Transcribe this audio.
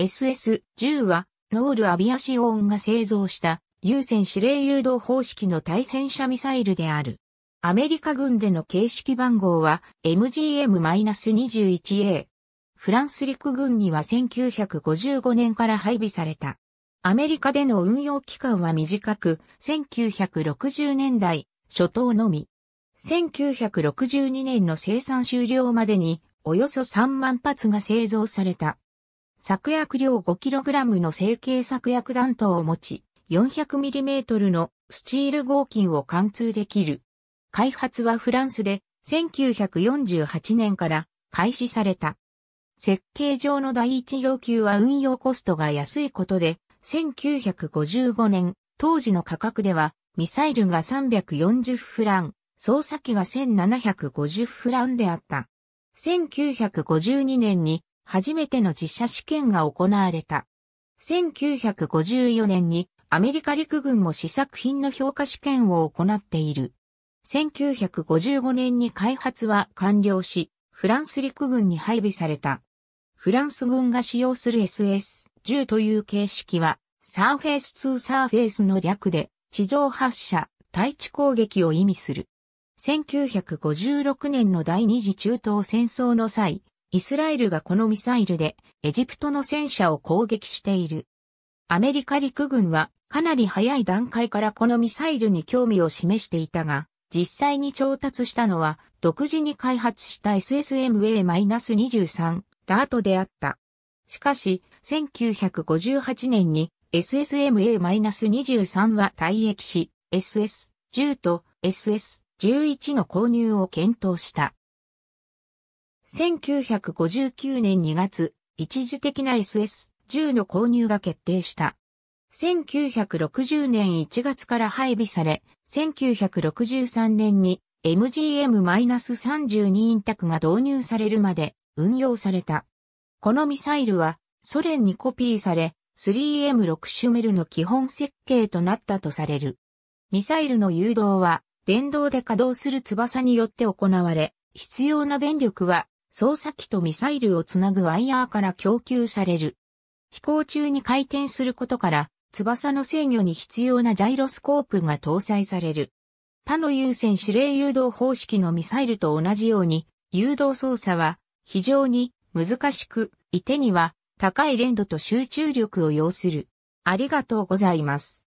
SS-10 は、ノールアビアシオンが製造した優先指令誘導方式の対戦車ミサイルである。アメリカ軍での形式番号は MGM-21A。フランス陸軍には1955年から配備された。アメリカでの運用期間は短く、1960年代初頭のみ。1962年の生産終了までに、およそ3万発が製造された。作薬量 5kg の成形作薬弾頭を持ち、400mm のスチール合金を貫通できる。開発はフランスで1948年から開始された。設計上の第一要求は運用コストが安いことで、1955年、当時の価格では、ミサイルが340フラン、操作機が1750フランであった。1952年に初めての実写試験が行われた。1954年にアメリカ陸軍も試作品の評価試験を行っている。1955年に開発は完了し、フランス陸軍に配備された。フランス軍が使用する SS-10 という形式は、サーフェイス2サーフェイスの略で、地上発射、対地攻撃を意味する。1956年の第二次中東戦争の際、イスラエルがこのミサイルでエジプトの戦車を攻撃している。アメリカ陸軍はかなり早い段階からこのミサイルに興味を示していたが、実際に調達したのは独自に開発した SSMA-23 ダートであった。しかし、1958年に SSMA-23 は退役し、SS10 と SS11 の購入を検討した。1959年2月、一時的な SS-10 の購入が決定した。1960年1月から配備され、1963年に MGM-32 インタクが導入されるまで運用された。このミサイルはソ連にコピーされ、3M6 シュメルの基本設計となったとされる。ミサイルの誘導は電動で稼働する翼によって行われ、必要な電力は操作機とミサイルをつなぐワイヤーから供給される。飛行中に回転することから、翼の制御に必要なジャイロスコープが搭載される。他の優先指令誘導方式のミサイルと同じように、誘導操作は非常に難しく、いてには高い連度と集中力を要する。ありがとうございます。